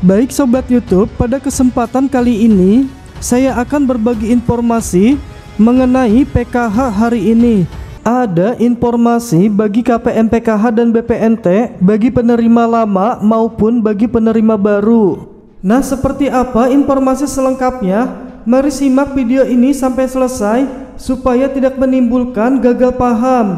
Baik sobat YouTube, pada kesempatan kali ini saya akan berbagi informasi mengenai PKH hari ini. Ada informasi bagi KPM PKH dan BPNT bagi penerima lama maupun bagi penerima baru. Nah, seperti apa informasi selengkapnya? Mari simak video ini sampai selesai supaya tidak menimbulkan gagal paham.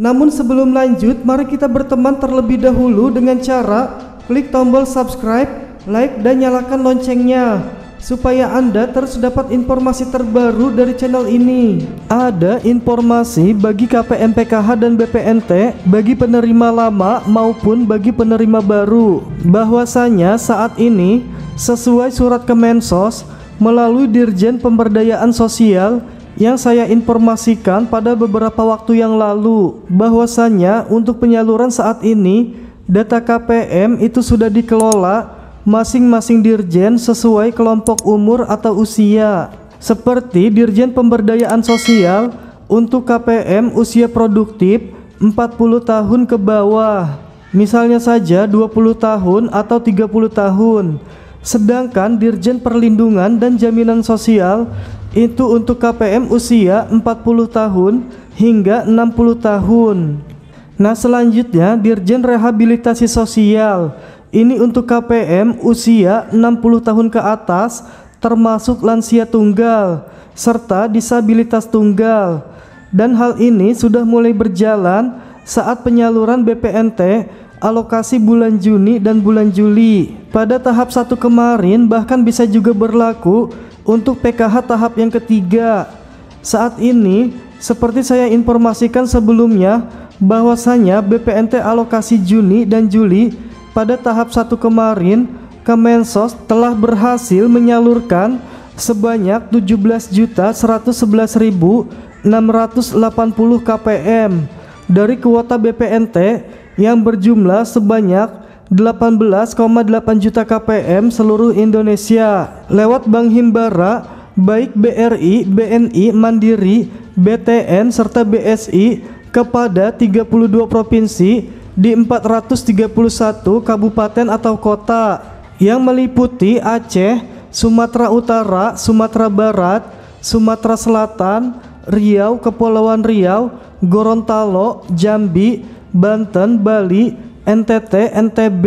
Namun sebelum lanjut, mari kita berteman terlebih dahulu dengan cara klik tombol subscribe, like, dan nyalakan loncengnya supaya Anda terus dapat informasi terbaru dari channel ini. Ada informasi bagi KPM PKH dan BPNT, bagi penerima lama maupun bagi penerima baru. Bahwasanya saat ini, sesuai surat Kemensos, melalui Dirjen Pemberdayaan Sosial, yang saya informasikan pada beberapa waktu yang lalu bahwasanya untuk penyaluran saat ini Data KPM itu sudah dikelola masing-masing dirjen sesuai kelompok umur atau usia, seperti Dirjen Pemberdayaan Sosial untuk KPM usia produktif 40 tahun ke bawah. Misalnya saja 20 tahun atau 30 tahun. Sedangkan Dirjen Perlindungan dan Jaminan Sosial itu untuk KPM usia 40 tahun hingga 60 tahun. Nah selanjutnya Dirjen Rehabilitasi Sosial ini untuk KPM usia 60 tahun ke atas termasuk lansia tunggal serta disabilitas tunggal dan hal ini sudah mulai berjalan saat penyaluran BPNT alokasi bulan Juni dan bulan Juli pada tahap satu kemarin bahkan bisa juga berlaku untuk PKH tahap yang ketiga saat ini seperti saya informasikan sebelumnya bahwasanya BPNT alokasi Juni dan Juli pada tahap satu kemarin Kemensos telah berhasil menyalurkan sebanyak 17.111.680 KPM dari kuota BPNT yang berjumlah sebanyak 18,8 juta KPM seluruh Indonesia lewat Bank Himbara baik BRI, BNI, Mandiri, BTN serta BSI kepada 32 provinsi di 431 kabupaten atau kota yang meliputi Aceh, Sumatera Utara, Sumatera Barat, Sumatera Selatan, Riau, Kepulauan Riau, Gorontalo, Jambi, Banten, Bali, NTT, NTB,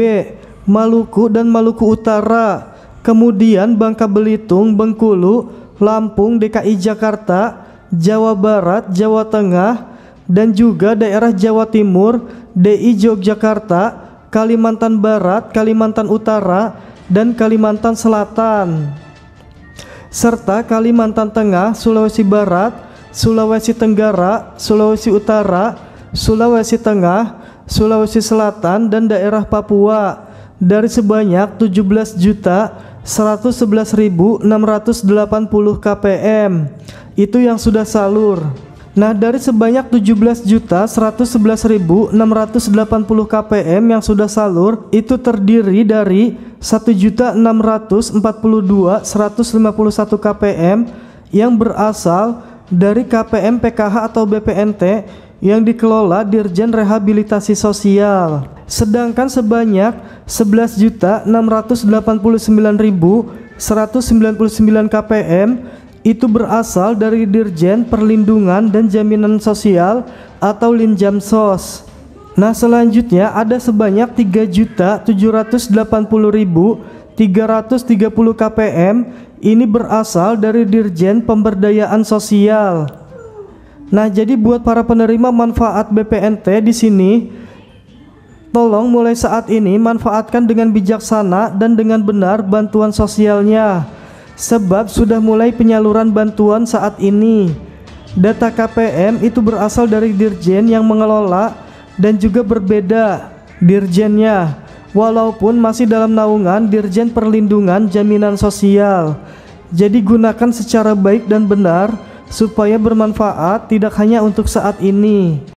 Maluku dan Maluku Utara. Kemudian Bangka Belitung, Bengkulu, Lampung, DKI Jakarta, Jawa Barat, Jawa Tengah, dan juga daerah Jawa Timur, DI Yogyakarta, Kalimantan Barat, Kalimantan Utara, dan Kalimantan Selatan serta Kalimantan Tengah, Sulawesi Barat, Sulawesi Tenggara, Sulawesi Utara, Sulawesi Tengah, Sulawesi Selatan dan daerah Papua dari sebanyak 17.111.680 KPM. Itu yang sudah salur. Nah, dari sebanyak 17.111.680 KPM yang sudah salur, itu terdiri dari 1.642.151 KPM yang berasal dari KPM PKH atau BPNT yang dikelola Dirjen Rehabilitasi Sosial. Sedangkan sebanyak 11.689.199 KPM itu berasal dari Dirjen Perlindungan dan Jaminan Sosial atau Linjamsos. Nah, selanjutnya ada sebanyak 3.780.330 KPM ini berasal dari Dirjen Pemberdayaan Sosial. Nah, jadi buat para penerima manfaat BPNT di sini tolong mulai saat ini manfaatkan dengan bijaksana dan dengan benar bantuan sosialnya sebab sudah mulai penyaluran bantuan saat ini. Data KPM itu berasal dari dirjen yang mengelola dan juga berbeda dirjennya, walaupun masih dalam naungan dirjen perlindungan jaminan sosial. Jadi gunakan secara baik dan benar supaya bermanfaat tidak hanya untuk saat ini.